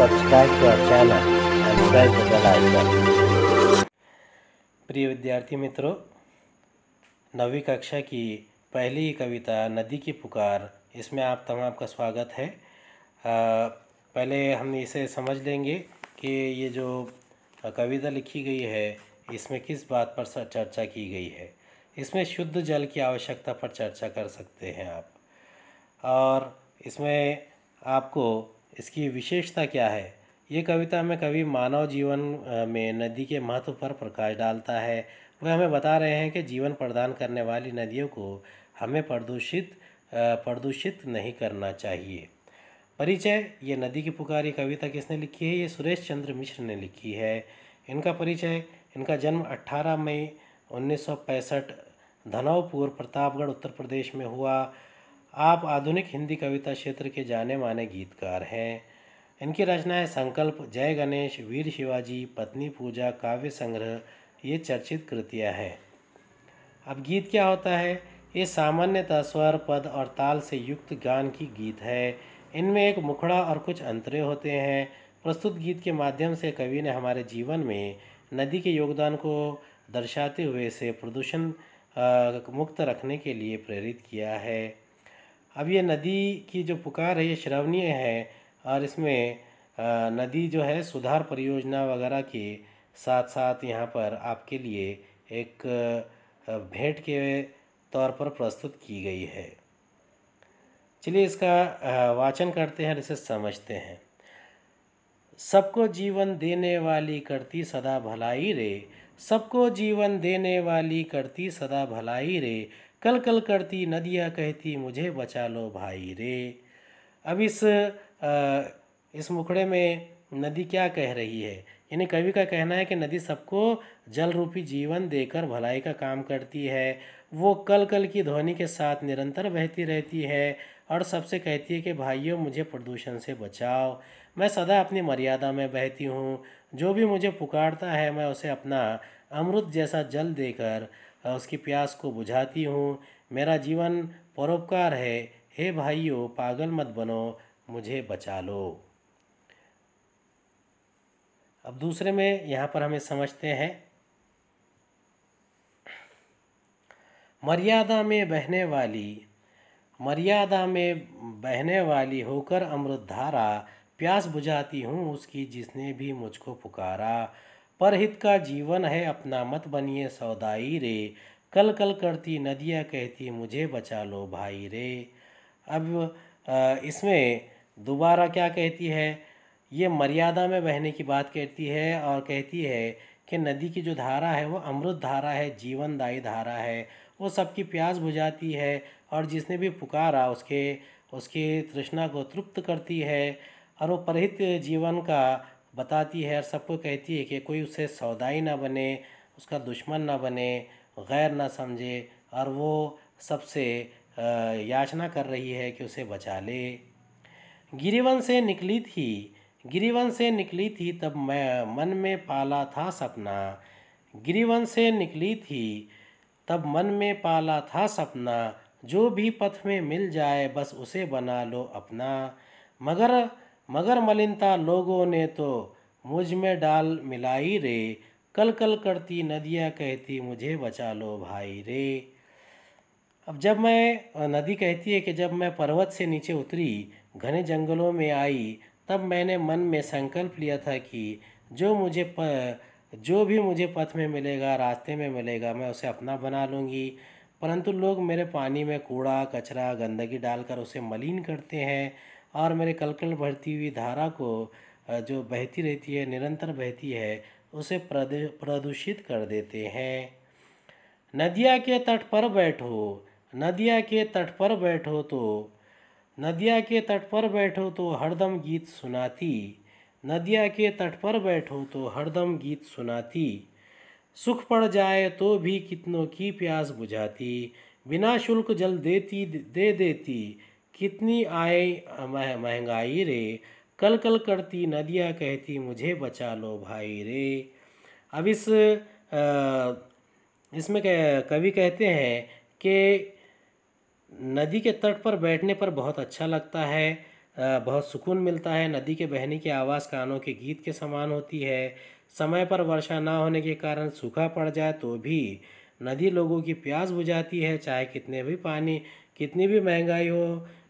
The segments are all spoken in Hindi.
subscribe to our channel and press the bell icon प्रिय विद्यार्थी मित्रों नवी कक्षा की पहली कविता नदी की पुकार इसमें आप तमाम का स्वागत है आ, पहले हम इसे समझ लेंगे कि ये जो कविता लिखी गई है इसमें किस बात पर चर्चा की गई है इसमें शुद्ध जल की आवश्यकता पर चर्चा कर सकते हैं आप और इसमें आपको इसकी विशेषता क्या है ये कविता में कवि मानव जीवन में नदी के महत्व पर प्रकाश डालता है वह हमें बता रहे हैं कि जीवन प्रदान करने वाली नदियों को हमें प्रदूषित प्रदूषित नहीं करना चाहिए परिचय ये नदी की पुकारी कविता किसने लिखी है ये सुरेश चंद्र मिश्र ने लिखी है इनका परिचय इनका जन्म 18 मई उन्नीस धनौपुर प्रतापगढ़ उत्तर प्रदेश में हुआ आप आधुनिक हिंदी कविता क्षेत्र के जाने माने गीतकार हैं इनकी रचनाएं संकल्प जय गणेश वीर शिवाजी पत्नी पूजा काव्य संग्रह ये चर्चित कृतियां हैं अब गीत क्या होता है ये सामान्यतः स्वर पद और ताल से युक्त गान की गीत है इनमें एक मुखड़ा और कुछ अंतरे होते हैं प्रस्तुत गीत के माध्यम से कवि ने हमारे जीवन में नदी के योगदान को दर्शाते हुए इसे प्रदूषण मुक्त रखने के लिए प्रेरित किया है अब ये नदी की जो पुकार है ये श्रवणीय है और इसमें नदी जो है सुधार परियोजना वगैरह के साथ साथ यहाँ पर आपके लिए एक भेंट के तौर पर प्रस्तुत की गई है चलिए इसका वाचन करते हैं और इसे समझते हैं सबको जीवन देने वाली करती सदा भलाई रे सबको जीवन देने वाली करती सदा भलाई रे कल कल करती नदियाँ कहती मुझे बचा लो भाई रे अब इस आ, इस मुखड़े में नदी क्या कह रही है यानी कवि का कहना है कि नदी सबको जल रूपी जीवन देकर भलाई का काम करती है वो कल कल की ध्वनि के साथ निरंतर बहती रहती है और सबसे कहती है कि भाइयों मुझे प्रदूषण से बचाओ मैं सदा अपनी मर्यादा में बहती हूँ जो भी मुझे पुकारता है मैं उसे अपना अमृत जैसा जल देकर उसकी प्यास को बुझाती हूँ मेरा जीवन परोपकार है हे भाइयों पागल मत बनो मुझे बचा लो अब दूसरे में यहाँ पर हमें समझते हैं मर्यादा में बहने वाली मर्यादा में बहने वाली होकर अमृत धारा प्यास बुझाती हूँ उसकी जिसने भी मुझको पुकारा परहित का जीवन है अपना मत बनिए सौदाई रे कल कल करती नदियाँ कहती मुझे बचा लो भाई रे अब इसमें दोबारा क्या कहती है ये मर्यादा में बहने की बात कहती है और कहती है कि नदी की जो धारा है वो अमृत धारा है जीवनदायी धारा है वो सबकी प्यास बुझाती है और जिसने भी पुकारा उसके उसकी तृष्णा को तृप्त करती है और वो परहित जीवन का बताती है और सबको कहती है कि कोई उससे सौदाई ना बने उसका दुश्मन ना बने गैर ना समझे और वो सबसे याचना कर रही है कि उसे बचा ले गिरिवन से निकली थी गिरिवन से निकली थी तब मैं मन में पाला था सपना गिरिवन से निकली थी तब मन में पाला था सपना जो भी पथ में मिल जाए बस उसे बना लो अपना मगर मगर मलिनता लोगों ने तो मुझ में डाल मिलाई रे कल कल करती नदियाँ कहती मुझे बचा लो भाई रे अब जब मैं नदी कहती है कि जब मैं पर्वत से नीचे उतरी घने जंगलों में आई तब मैंने मन में संकल्प लिया था कि जो मुझे प, जो भी मुझे पथ में मिलेगा रास्ते में मिलेगा मैं उसे अपना बना लूँगी परंतु लोग मेरे पानी में कूड़ा कचरा गंदगी डालकर उसे मलिन करते हैं और मेरे कलकल बढ़ती हुई धारा को जो बहती रहती है निरंतर बहती है उसे प्रदूषित कर देते हैं नदिया के तट पर बैठो नदिया के तट पर बैठो तो नदिया के तट पर बैठो तो हरदम गीत सुनाती नदिया के तट पर बैठो तो हरदम गीत सुनाती सुख पड़ जाए तो भी कितनों की प्यास बुझाती बिना शुल्क जल देती दे देती कितनी आए मह, महंगाई रे कल कल करती नदियाँ कहती मुझे बचा लो भाई रे अब इस इसमें कह, कवि कहते हैं कि नदी के तट पर बैठने पर बहुत अच्छा लगता है बहुत सुकून मिलता है नदी के बहने की आवाज़ कानों के गीत के समान होती है समय पर वर्षा ना होने के कारण सूखा पड़ जाए तो भी नदी लोगों की प्यास बुझाती है चाहे कितने भी पानी कितनी भी महंगाई हो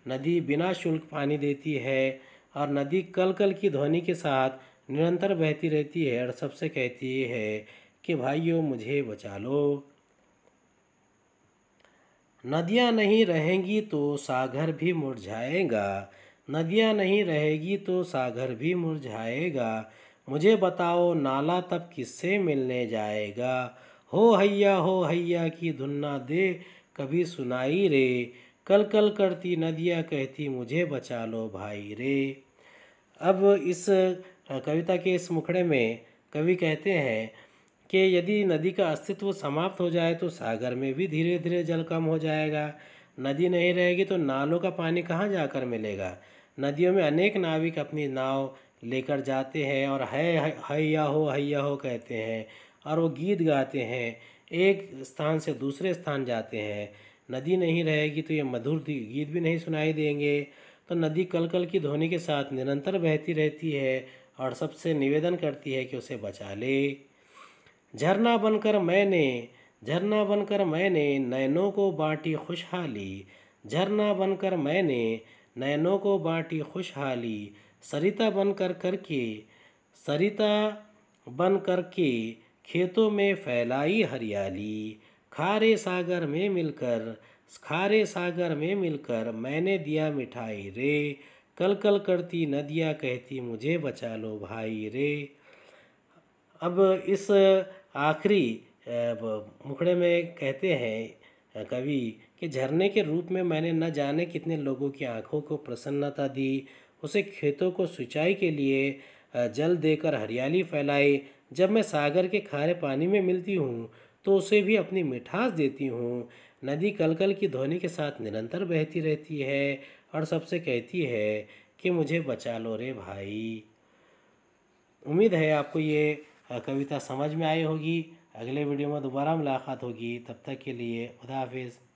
नदी बिना शुल्क पानी देती है और नदी कल कल की ध्वनि के साथ निरंतर बहती रहती है और सबसे कहती है कि भाइयों मुझे बचा लो नदियाँ नहीं रहेंगी तो सागर भी मुरझाएगा नदियाँ नहीं रहेगी तो सागर भी मुरझाएगा मुझे बताओ नाला तब किससे मिलने जाएगा हो हैया हो हैया की धुन्ना दे कभी सुनाई रे कल कल करती नदियाँ कहती मुझे बचा लो भाई रे अब इस कविता के इस मुखड़े में कवि कहते हैं कि यदि नदी का अस्तित्व समाप्त हो जाए तो सागर में भी धीरे धीरे जल कम हो जाएगा नदी नहीं रहेगी तो नालों का पानी कहाँ जाकर मिलेगा नदियों में अनेक नाविक अपनी नाव लेकर जाते हैं और है हैया हो हैया हो कहते हैं और वो गीत गाते हैं एक स्थान से दूसरे स्थान जाते हैं नदी नहीं रहेगी तो ये मधुर गीत भी नहीं सुनाई देंगे तो नदी कल कल की ध्वनि के साथ निरंतर बहती रहती है और सबसे निवेदन करती है कि उसे बचा ले झरना बनकर मैंने झरना बनकर मैंने नैनों को बांटी खुशहाली झरना बनकर मैंने नैनों को बांटी खुशहाली सरिता बनकर करके सरिता बन करके खेतों में फैलाई हरियाली खारे सागर में मिलकर खारे सागर में मिलकर मैंने दिया मिठाई रे कल कल करती नदियाँ कहती मुझे बचा लो भाई रे अब इस आखिरी मुखड़े में कहते हैं कवि कि झरने के रूप में मैंने न जाने कितने लोगों की आंखों को प्रसन्नता दी उसे खेतों को सिंचाई के लिए जल देकर हरियाली फैलाई जब मैं सागर के खारे पानी में मिलती हूँ तो उसे भी अपनी मिठास देती हूँ नदी कलकल की ध्वनि के साथ निरंतर बहती रहती है और सबसे कहती है कि मुझे बचा लो रे भाई उम्मीद है आपको ये कविता समझ में आई होगी अगले वीडियो में दोबारा मुलाकात होगी तब तक के लिए खुदा हाफिज़